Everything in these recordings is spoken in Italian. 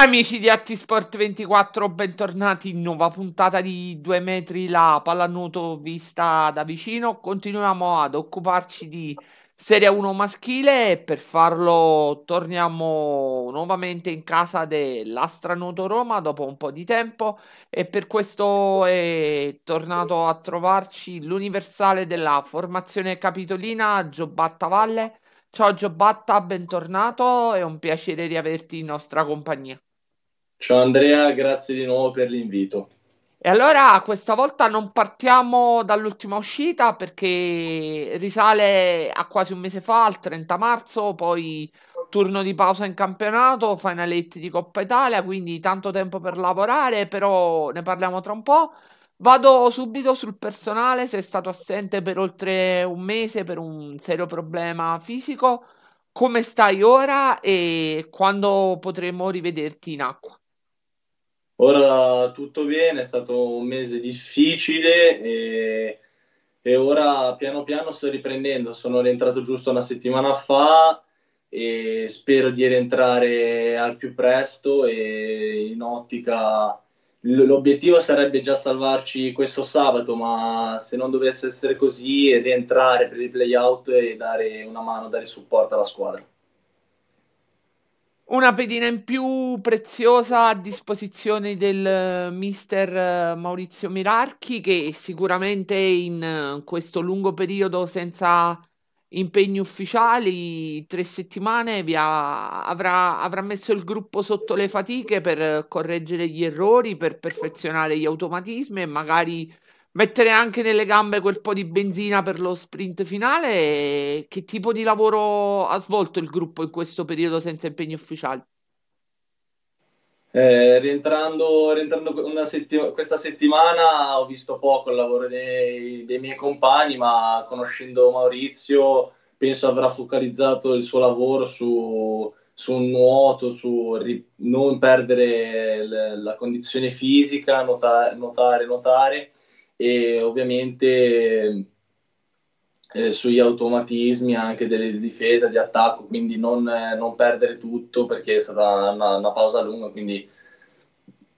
Amici di Atti Sport 24, bentornati in nuova puntata di 2 metri la pallanuoto vista da vicino. Continuiamo ad occuparci di Serie 1 maschile e per farlo torniamo nuovamente in casa dell'Astranuoto Roma dopo un po' di tempo e per questo è tornato a trovarci l'universale della formazione capitolina Giobatta Valle. Ciao Giobatta, bentornato, è un piacere riaverti in nostra compagnia. Ciao Andrea, grazie di nuovo per l'invito. E allora questa volta non partiamo dall'ultima uscita perché risale a quasi un mese fa, il 30 marzo, poi turno di pausa in campionato, finaletti di Coppa Italia, quindi tanto tempo per lavorare, però ne parliamo tra un po'. Vado subito sul personale, sei stato assente per oltre un mese per un serio problema fisico, come stai ora e quando potremo rivederti in acqua? Ora tutto bene, è stato un mese difficile e, e ora piano piano sto riprendendo. Sono rientrato giusto una settimana fa e spero di rientrare al più presto e in ottica l'obiettivo sarebbe già salvarci questo sabato ma se non dovesse essere così rientrare per i playout e dare una mano, dare supporto alla squadra. Una pedina in più preziosa a disposizione del eh, mister eh, Maurizio Mirarchi che sicuramente in eh, questo lungo periodo senza impegni ufficiali, tre settimane, ha, avrà, avrà, messo il gruppo sotto le fatiche per correggere gli errori, per perfezionare gli automatismi e magari mettere anche nelle gambe quel po' di benzina per lo sprint finale. Che tipo di lavoro ha svolto il gruppo in questo periodo senza impegni ufficiali? Eh, rientrando, rientrando settima, questa settimana ho visto poco il lavoro dei, dei, miei compagni, ma conoscendo Maurizio penso avrà focalizzato il suo lavoro su, su un nuoto, su ri, non perdere l, la condizione fisica, nuotare, nuotare, nuotare e ovviamente eh, sugli automatismi anche delle difese, di attacco, quindi non, eh, non perdere tutto perché è stata una, una pausa lunga, quindi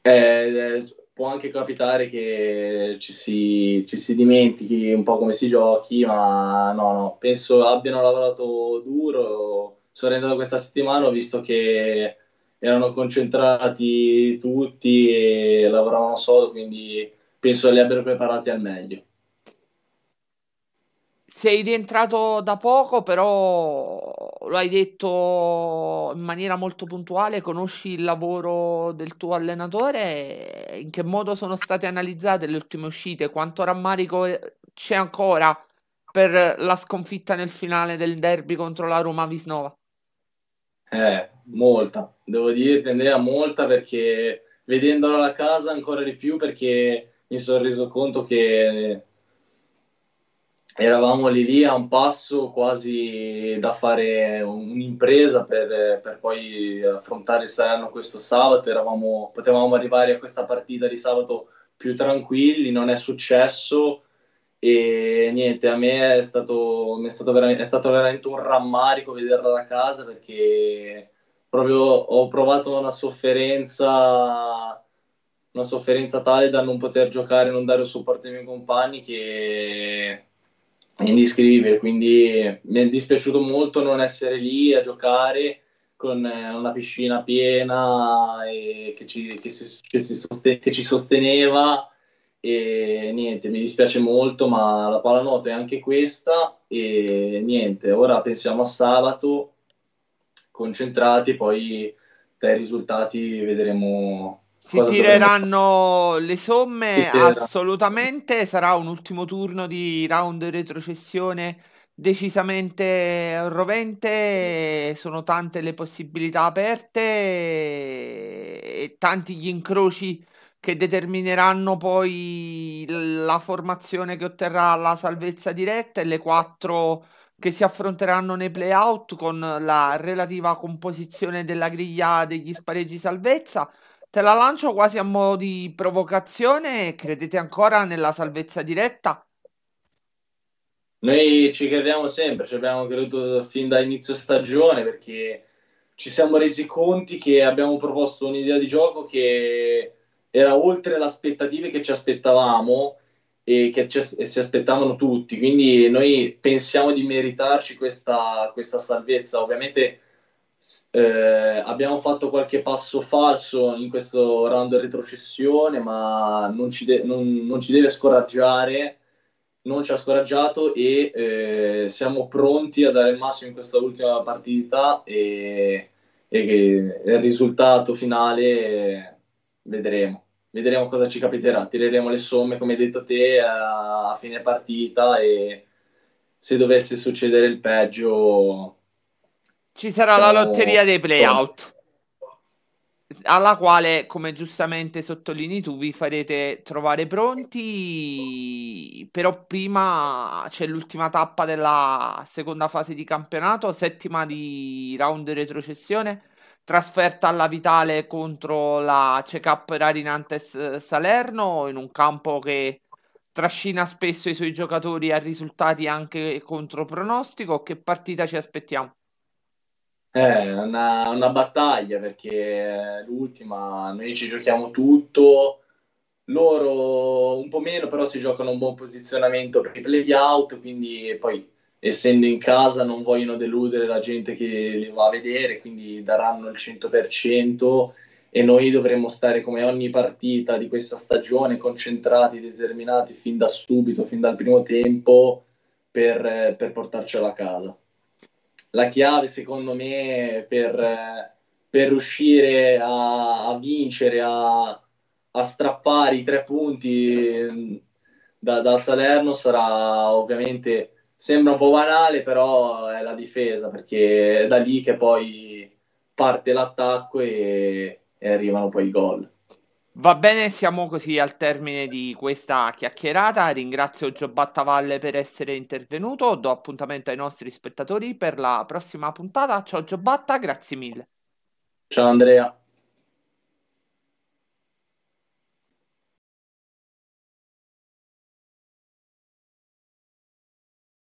eh, può anche capitare che ci si, ci si, dimentichi un po' come si giochi, ma no, no, penso abbiano lavorato duro, sono andato questa settimana, ho visto che erano concentrati tutti e lavoravano sodo quindi penso li abbiano preparati al meglio. Sei rientrato da poco, però lo hai detto in maniera molto puntuale, conosci il lavoro del tuo allenatore, in che modo sono state analizzate le ultime uscite, quanto rammarico c'è ancora per la sconfitta nel finale del derby contro la Roma Visnova? Eh, molta, devo dire, Andrea, molta perché vedendola a casa ancora di più perché mi sono reso conto che eravamo lì lì a un passo quasi da fare un'impresa per, per poi affrontare il Salerno questo sabato, eravamo, potevamo arrivare a questa partita di sabato più tranquilli, non è successo e niente, a me è stato, è stato, veramente, è stato veramente un rammarico vederla da casa perché proprio ho provato una sofferenza una sofferenza tale da non poter giocare, non dare supporto ai miei compagni che è indiscrivibile, quindi mi è dispiaciuto molto non essere lì a giocare con eh, una piscina piena che ci, che, si, che, si soste, che ci sosteneva e niente, mi dispiace molto, ma la pallanuoto è anche questa e niente, ora pensiamo a sabato, concentrati, poi dai risultati vedremo si tireranno dovrebbe... le somme assolutamente. Sarà un ultimo turno di round retrocessione decisamente rovente. Sono tante le possibilità aperte e tanti gli incroci che determineranno poi la formazione che otterrà la salvezza diretta e le quattro che si affronteranno nei playout con la relativa composizione della griglia degli spareggi salvezza. Te la lancio quasi a modo di provocazione. Credete ancora nella salvezza diretta? Noi ci crediamo sempre, ci abbiamo creduto fin da inizio stagione perché ci siamo resi conti che abbiamo proposto un'idea di gioco che era oltre le aspettative che ci aspettavamo e che ci, e si aspettavano tutti. Quindi noi pensiamo di meritarci questa, questa salvezza. Ovviamente eh, abbiamo fatto qualche passo falso in questo round retrocessione, ma non ci, de- non, non ci, deve scoraggiare, non ci ha scoraggiato e eh, siamo pronti a dare il massimo in questa ultima partita e, e che il risultato finale eh, vedremo. Vedremo cosa ci capiterà, tireremo le somme come hai detto te a, a fine partita e se dovesse succedere il peggio ci sarà la lotteria dei oh, oh. playout, alla quale, come giustamente sottolini tu, vi farete trovare pronti. Però prima c'è l'ultima tappa della seconda fase di campionato, settima di round retrocessione, trasferta alla Vitale contro la check-up Rarinantes eh, Salerno in un campo che trascina spesso i suoi giocatori a risultati anche contro pronostico. Che partita ci aspettiamo? Eh, è una, una battaglia perché eh, l'ultima noi ci giochiamo tutto, loro un po' meno, però si giocano un buon posizionamento per i play-out, quindi poi essendo in casa non vogliono deludere la gente che li va a vedere, quindi daranno il 100% e noi dovremo stare come ogni partita di questa stagione concentrati, determinati fin da subito, fin dal primo tempo per, eh, per portarcela a casa la chiave secondo me per, per riuscire a, a vincere, a, a, strappare i tre punti da, dal Salerno sarà ovviamente, sembra un po' banale, però è la difesa perché è da lì che poi parte l'attacco e, e arrivano poi i gol. Va bene, siamo così al termine di questa chiacchierata. Ringrazio Gio Battavalle per essere intervenuto. Do appuntamento ai nostri spettatori per la prossima puntata. Ciao Gio Batta, grazie mille. Ciao Andrea.